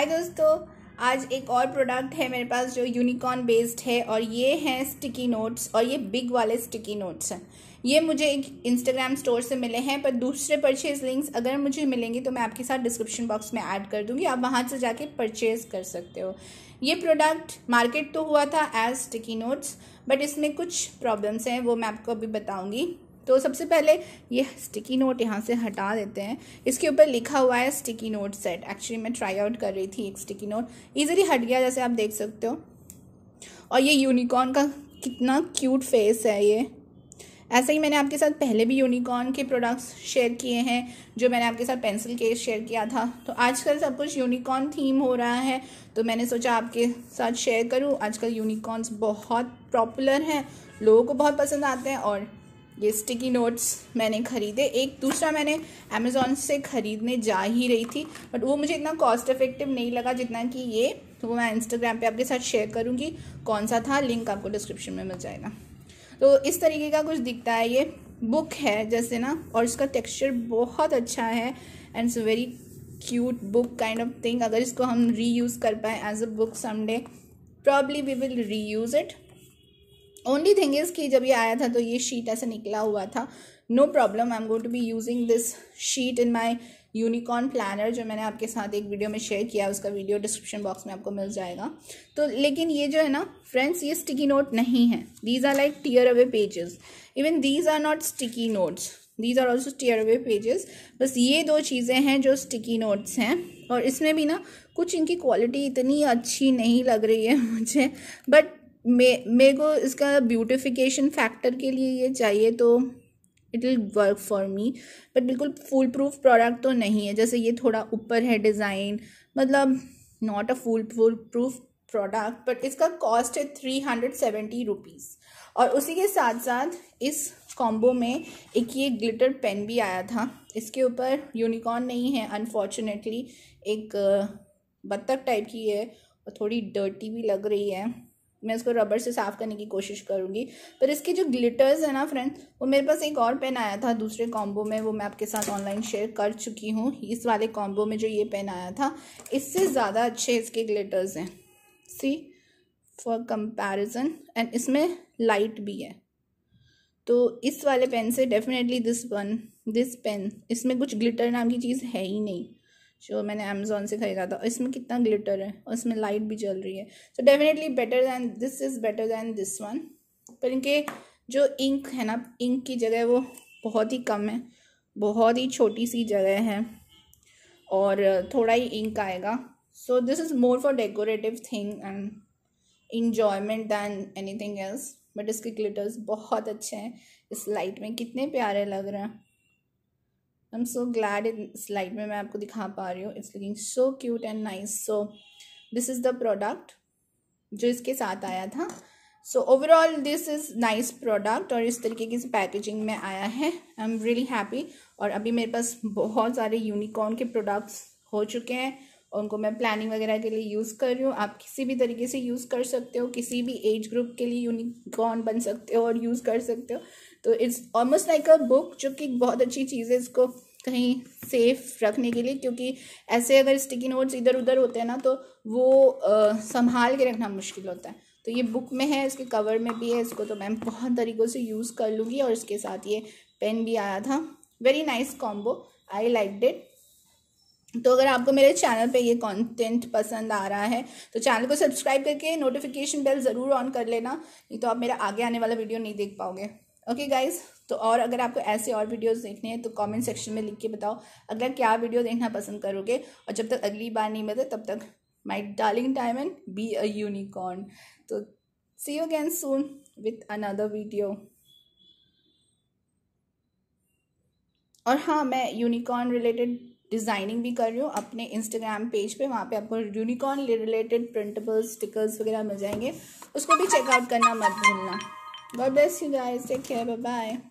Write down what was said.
हाय दोस्तों आज एक और प्रोडक्ट है मेरे पास जो यूनिकॉर्न बेस्ड है और ये हैं स्टिकी नोट्स और ये बिग वाले स्टिकी नोट्स हैं ये मुझे एक इंस्टाग्राम स्टोर से मिले हैं पर दूसरे परचेज लिंक्स अगर मुझे मिलेंगी तो मैं आपके साथ डिस्क्रिप्शन बॉक्स में ऐड कर दूंगी आप वहाँ से जाके परचेज कर सकते हो ये प्रोडक्ट मार्केट तो हुआ था एज स्टिकी नोट्स बट इसमें कुछ प्रॉब्लम्स हैं वो मैं आपको अभी बताऊँगी तो सबसे पहले ये स्टिकी नोट यहाँ से हटा देते हैं इसके ऊपर लिखा हुआ है स्टिकी नोट सेट एक्चुअली मैं ट्राई आउट कर रही थी एक स्टिकी नोट ईजिली हट गया जैसे आप देख सकते हो और ये यूनिकॉर्न का कितना क्यूट फेस है ये ऐसे ही मैंने आपके साथ पहले भी यूनिकॉर्न के प्रोडक्ट्स शेयर किए हैं जो मैंने आपके साथ पेंसिल केस शेयर किया था तो आजकल सब कुछ यूनिकॉर्न थीम हो रहा है तो मैंने सोचा आपके साथ शेयर करूं आजकल यूनिकॉर्न्स बहुत पॉपुलर हैं लोगों को बहुत पसंद आते हैं और ये स्टिकी नोट्स मैंने ख़रीदे एक दूसरा मैंने अमेज़ोन से ख़रीदने जा ही रही थी बट वो मुझे इतना कॉस्ट इफ़ेक्टिव नहीं लगा जितना कि ये तो वो मैं इंस्टाग्राम पे आपके साथ शेयर करूँगी कौन सा था लिंक आपको डिस्क्रिप्शन में मिल जाएगा तो इस तरीके का कुछ दिखता है ये बुक है जैसे ना और इसका टेक्स्चर बहुत अच्छा है and it's very cute book kind of thing अगर इसको हम रीयूज़ कर पाएँ as a book someday probably we will reuse it only thing is कि जब ये आया था तो ये शीट ऐसे निकला हुआ था no problem I am going to be using this sheet in my unicorn planner जो मैंने आपके साथ एक वीडियो में शेयर किया उसका वीडियो डिस्क्रिप्शन बॉक्स में आपको मिल जाएगा तो लेकिन ये जो है ना फ्रेंड्स ये स्टिकी नोट नहीं है these are like tear away pages even these are not sticky notes these are also tear away pages बस ये दो चीज़ें हैं जो स्टिकी नोट्स हैं और इसमें भी ना कुछ इनकी क्वालिटी इतनी अच्छी नहीं लग रही है मुझे बट मे मेरे को इसका ब्यूटिफिकेशन फैक्टर के लिए ये चाहिए तो it will work for me but बिल्कुल फुल प्रूफ प्रोडक्ट तो नहीं है जैसे ये थोड़ा ऊपर है डिज़ाइन मतलब not a full full proof product but इसका कॉस्ट है थ्री हंड्रेड सेवेंटी रुपीज़ और उसी के साथ साथ इस कॉम्बो में एक ये ग्लिटर पेन भी आया था इसके ऊपर यूनिकॉर्न नहीं है अनफॉर्चुनेटली एक बत्तख टाइप की है और थोड़ी डर्टी भी लग रही है मैं इसको रबर से साफ़ करने की कोशिश करूँगी पर इसके जो ग्लिटर्स है ना फ्रेंड वो मेरे पास एक और पेन आया था दूसरे कॉम्बो में वो मैं आपके साथ ऑनलाइन शेयर कर चुकी हूँ इस वाले कॉम्बो में जो ये पेन आया था इससे ज़्यादा अच्छे इसके ग्लिटर्स हैं सी फॉर कंपेरिजन एंड इसमें लाइट भी है तो इस वाले पेन से definitely this one this pen इसमें कुछ ग्लिटर नाम की चीज़ है ही नहीं जो मैंने अमेजोन से ख़रीदा था इसमें कितना ग्लिटर है और इसमें लाइट भी जल रही है so definitely better than this is better than this one पर इनके जो इंक है ना इंक की जगह वो बहुत ही कम है बहुत ही छोटी सी जगह है और थोड़ा ही इंक आएगा so this is more for decorative thing and enjoyment than anything else but इसके ग्लिटर्स बहुत अच्छे हैं इस लाइट में कितने प्यारे लग रहे हैं आई एम सो ग्लैड इन स्लाइड में मैं आपको दिखा पा रही हूँ it's looking so cute and nice so this is the product जो इसके साथ आया था so overall this is nice product और इस तरीके की पैकेजिंग में आया है आई एम रियली हैप्पी और अभी मेरे पास बहुत सारे यूनिकॉर्न के प्रोडक्ट्स हो चुके हैं उनको मैं प्लानिंग वगैरह के लिए यूज़ कर रही हूँ आप किसी भी तरीके से यूज़ कर सकते हो किसी भी एज ग्रुप के लिए यूनिकॉर्न बन सकते हो और यूज़ कर सकते हो तो it's almost like a book जो कि बहुत अच्छी चीज़ है इसको कहीं सेफ रखने के लिए क्योंकि ऐसे अगर स्टिकी नोट्स इधर उधर होते हैं ना तो वो आ, संभाल के रखना मुश्किल होता है तो ये बुक में है इसके कवर में भी है इसको तो मैं बहुत तरीक़ों से यूज़ कर लूँगी और इसके साथ ये पेन भी आया था very nice combo I liked it तो अगर आपको मेरे चैनल पे ये कंटेंट पसंद आ रहा है तो चैनल को सब्सक्राइब करके नोटिफिकेशन बेल ज़रूर ऑन कर लेना नहीं तो आप मेरा आगे आने वाला वीडियो नहीं देख पाओगे ओके okay गाइज तो और अगर आपको ऐसे और वीडियोस देखने हैं तो कमेंट सेक्शन में लिख के बताओ अगला क्या वीडियो देखना पसंद करोगे और जब तक अगली बार नहीं मिलते तब तक my darling time and be a unicorn तो see you again soon with another video और हाँ मैं यूनिकॉर्न रिलेटेड डिज़ाइनिंग भी कर रही हूँ अपने इंस्टाग्राम पेज पे वहाँ पे आपको यूनिकॉर्न रिलेटेड प्रिंटेबल स्टिकर्स वगैरह मिल जाएंगे उसको भी चेकआउट करना मत भूलना God bless you guys. Take care. Bye bye.